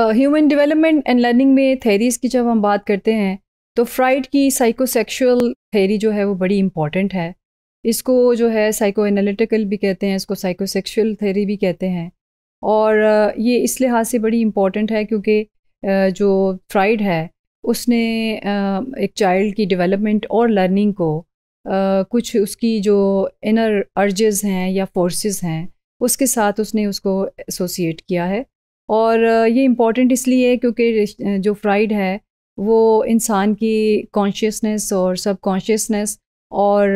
human development and learning में theories की जब हम बात करते हैं तो फ्राइड की साइकोसेक्सुअल थेरी जो है वो बड़ी इंपॉर्टेंट है इसको जो है साइको एनालिटिकल भी कहते हैं इसको साइकोसेक्सुअल थेरी भी कहते हैं और uh, ये इस लिहाज से बड़ी इम्पॉर्टेंट है क्योंकि uh, जो फ्राइड है उसने uh, एक चाइल्ड की डेवलपमेंट और लर्निंग को कुछ उसकी जो इनर अर्जेज हैं या फोर्सेस हैं उसके साथ उसने उसको एसोसिएट किया है और ये इम्पॉर्टेंट इसलिए है क्योंकि जो फ्राइड है वो इंसान की कॉन्शियसनेस और सब कॉन्शियसनेस और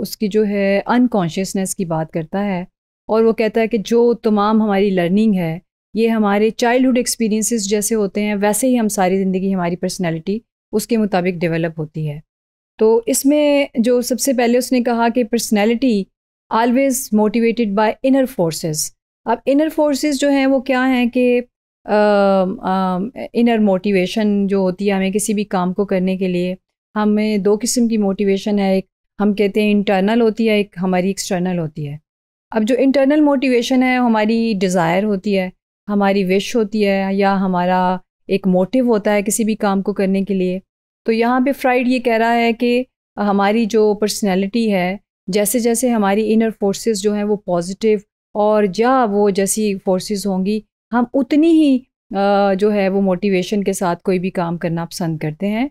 उसकी जो है अनकॉन्शियसनेस की बात करता है और वो कहता है कि जो तमाम हमारी लर्निंग है ये हमारे चाइल्डहुड एक्सपीरियंसेस जैसे होते हैं वैसे ही हम सारी ज़िंदगी हमारी पर्सनैलिटी उसके मुताबिक डेवलप होती है तो इसमें जो सबसे पहले उसने कहा कि personality always motivated by inner forces अब इनर फोर्सेस जो हैं वो क्या हैं कि इनर मोटिवेशन जो होती है हमें किसी भी काम को करने के लिए हमें दो किस्म की मोटिवेशन है एक हम कहते हैं इंटरनल होती है एक हमारी एक्सटर्नल होती है अब जो इंटरनल मोटिवेशन है हमारी डिज़ायर होती है हमारी विश होती है या हमारा एक मोटिव होता है किसी भी काम को करने के लिए तो यहाँ पे फ्राइड ये कह रहा है कि हमारी जो पर्सनैलिटी है जैसे जैसे हमारी इनर फोर्सेस जो हैं वो पॉजिटिव और जहाँ वो जैसी फोर्सेस होंगी हम उतनी ही जो है वो मोटिवेशन के साथ कोई भी काम करना पसंद करते हैं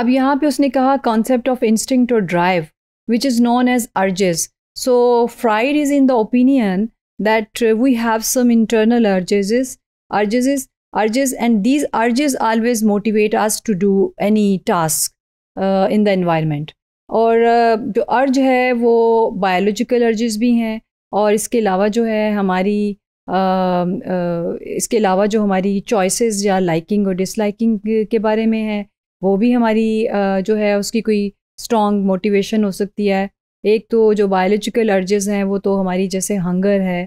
अब यहाँ पे उसने कहा कॉन्सेप्ट ऑफ इंस्टिंक्ट और drive which is known as urges so Freud is in the opinion that we have some internal urges urges urges and these urges always motivate us to do any task in the environment और जो अर्ज है वो biological urges भी हैं और इसके अलावा जो है हमारी आ, आ, इसके अलावा जो हमारी चॉइसेस या लाइकिंग और डिसलाइकिंग के बारे में है वो भी हमारी आ, जो है उसकी कोई स्ट्रॉन्ग मोटिवेशन हो सकती है एक तो जो बायोलॉजिकल अर्जेस हैं वो तो हमारी जैसे हंगर है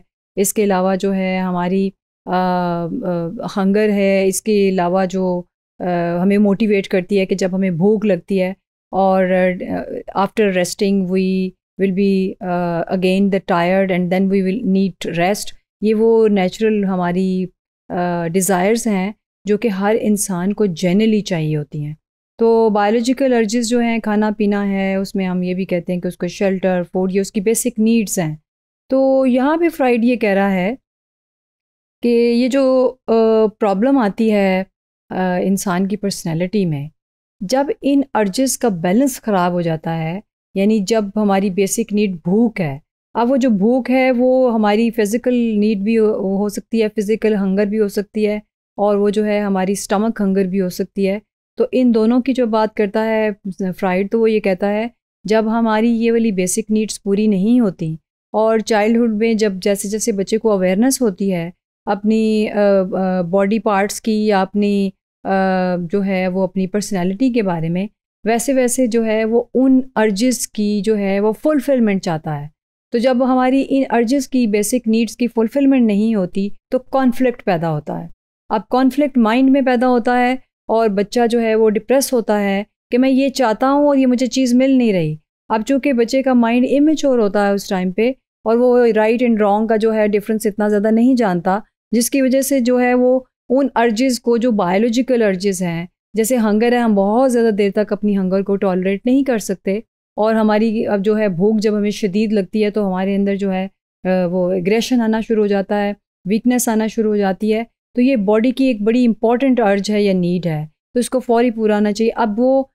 इसके अलावा जो है हमारी आ, आ, हंगर है इसके अलावा जो आ, हमें मोटिवेट करती है कि जब हमें भूख लगती है और after resting we will be again the tired and then we will need rest ये वो नेचुरल हमारी डिज़ायर्स uh, हैं जो कि हर इंसान को जेनरली चाहिए होती हैं तो बायोलॉजिकल अर्जिस जो हैं खाना पीना है उसमें हम ये भी कहते हैं कि उसको शेल्टर फूड ये उसकी बेसिक नीड्स हैं तो यहाँ पे फ्राइड ये कह रहा है कि ये जो प्रॉब्लम uh, आती है uh, इंसान की पर्सनैलिटी में जब इन अर्जिस का बैलेंस ख़राब हो जाता है यानी जब हमारी बेसिक नीड भूख है अब वो जो भूख है वो हमारी फिज़िकल नीड भी हो, हो सकती है फिज़िकल हंगर भी हो सकती है और वो जो है हमारी स्टमक हंगर भी हो सकती है तो इन दोनों की जो बात करता है फ्राइड तो वो ये कहता है जब हमारी ये वाली बेसिक नीड्स पूरी नहीं होती और चाइल्डहुड में जब जैसे जैसे बच्चे को अवेयरनेस होती है अपनी बॉडी पार्ट्स की या अपनी जो है वो अपनी पर्सनैलिटी के बारे में वैसे वैसे जो है वो उन अर्जिस की जो है वो फुलफिलमेंट चाहता है तो जब हमारी इन अर्जिस की बेसिक नीड्स की फुलफिलमेंट नहीं होती तो कॉन्फ्लिक्ट पैदा होता है अब कॉन्फ्लिक्ट माइंड में पैदा होता है और बच्चा जो है वो डिप्रेस होता है कि मैं ये चाहता हूँ और ये मुझे चीज़ मिल नहीं रही अब चूँकि बच्चे का माइंड इमेच्योर होता है उस टाइम पर और वो राइट एंड रॉन्ग का जो है डिफरेंस इतना ज़्यादा नहीं जानता जिसकी वजह से जो है वो उन अर्जिज़ को जो बायोलॉजिकल अर्जिज़ हैं जैसे हंगर है हम बहुत ज़्यादा देर तक अपनी हंगर को टॉलरेट नहीं कर सकते और हमारी अब जो है भूख जब हमें शदीद लगती है तो हमारे अंदर जो है वो एग्रेशन आना शुरू हो जाता है वीकनेस आना शुरू हो जाती है तो ये बॉडी की एक बड़ी इंपॉर्टेंट अर्ज है या नीड है तो इसको फौरी पूरा होना चाहिए अब वो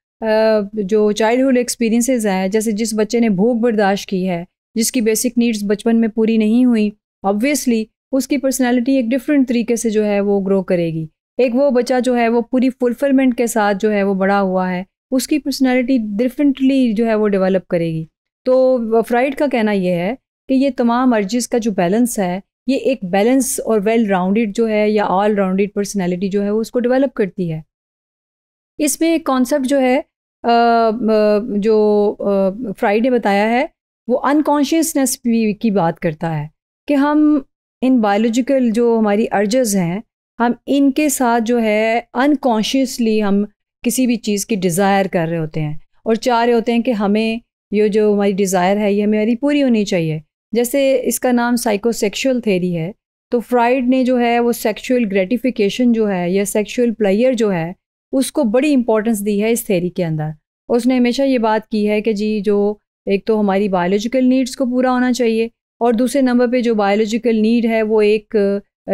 जो चाइल्डहुड एक्सपीरियंसेस हैं जैसे जिस बच्चे ने भूख बर्दाश्त की है जिसकी बेसिक नीड्स बचपन में पूरी नहीं हुई ऑब्वियसली उसकी पर्सनैलिटी एक डिफरेंट तरीके से जो है वो ग्रो करेगी एक वो बच्चा जो है वो पूरी फुलफिलमेंट के साथ जो है वो बड़ा हुआ है उसकी पर्सनैलिटी डिफरेंटली जो है वो डेवलप करेगी तो फ्राइड का कहना यह है कि ये तमाम अर्जिस का जो बैलेंस है ये एक बैलेंस और वेल राउंडेड जो है या ऑल राउंडेड पर्सनैलिटी जो है वो उसको डेवलप करती है इसमें एक कॉन्सेप्ट जो है जो फ्राइड ने बताया है वो अनकॉन्शियसनेस की बात करता है कि हम इन बायोलॉजिकल जो हमारी अर्जेस हैं हम इनके साथ जो है अनकॉन्शियसली हम किसी भी चीज़ की डिज़ायर कर रहे होते हैं और चाह रहे होते हैं कि हमें ये जो हमारी डिज़ायर है ये हमारी पूरी होनी चाहिए जैसे इसका नाम साइकोसेक्सुअल थेरी है तो फ्राइड ने जो है वो सेक्सुअल ग्रेटिफिकेशन जो है या सेक्सुअल प्लेयर जो है उसको बड़ी इंपॉर्टेंस दी है इस थेरी के अंदर उसने हमेशा ये बात की है कि जी जो एक तो हमारी बायोलॉजिकल नीड्स को पूरा होना चाहिए और दूसरे नंबर पे जो बायोलॉजिकल नीड है वो एक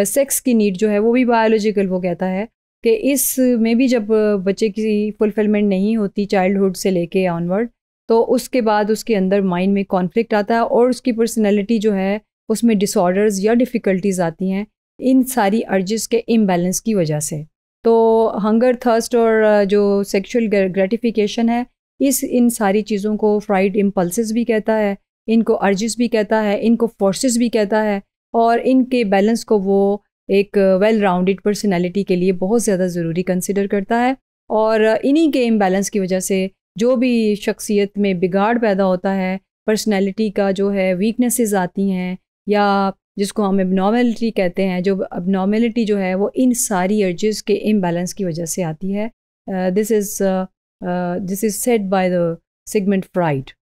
सेक्स की नीड जो है वो भी बायोलॉजिकल वो कहता है कि इस में भी जब बच्चे की फुलफिलमेंट नहीं होती चाइल्डहुड से लेके ऑनवर्ड तो उसके बाद उसके अंदर माइंड में कॉन्फ्लिक्ट आता है और उसकी पर्सनैलिटी जो है उसमें डिसऑर्डर्स या डिफ़िकल्टीज आती हैं इन सारी अर्जिस के इम्बेलेंस की वजह से तो हंगर थर्स्ट और जो सेक्शुअल ग्रेटिफिकेशन है इस इन सारी चीज़ों को फ्राइड इम्पल्स भी कहता है इनको अर्जिस भी कहता है इनको फोर्सेस भी कहता है और इनके बैलेंस को वो एक वेल राउंडेड पर्सनैलिटी के लिए बहुत ज़्यादा ज़रूरी कंसिडर करता है और इन्हीं के इम्बैलेंस की वजह से जो भी शख्सियत में बिगाड़ पैदा होता है पर्सनैलिटी का जो है वीकनेसेस आती हैं या जिसको हम एबनॉर्मेलिटी कहते हैं जो एबनॉर्मेलिटी जो है वो इन सारी अर्जेस के इम्बैलेंस की वजह से आती है this is this is set by the Sigmund fried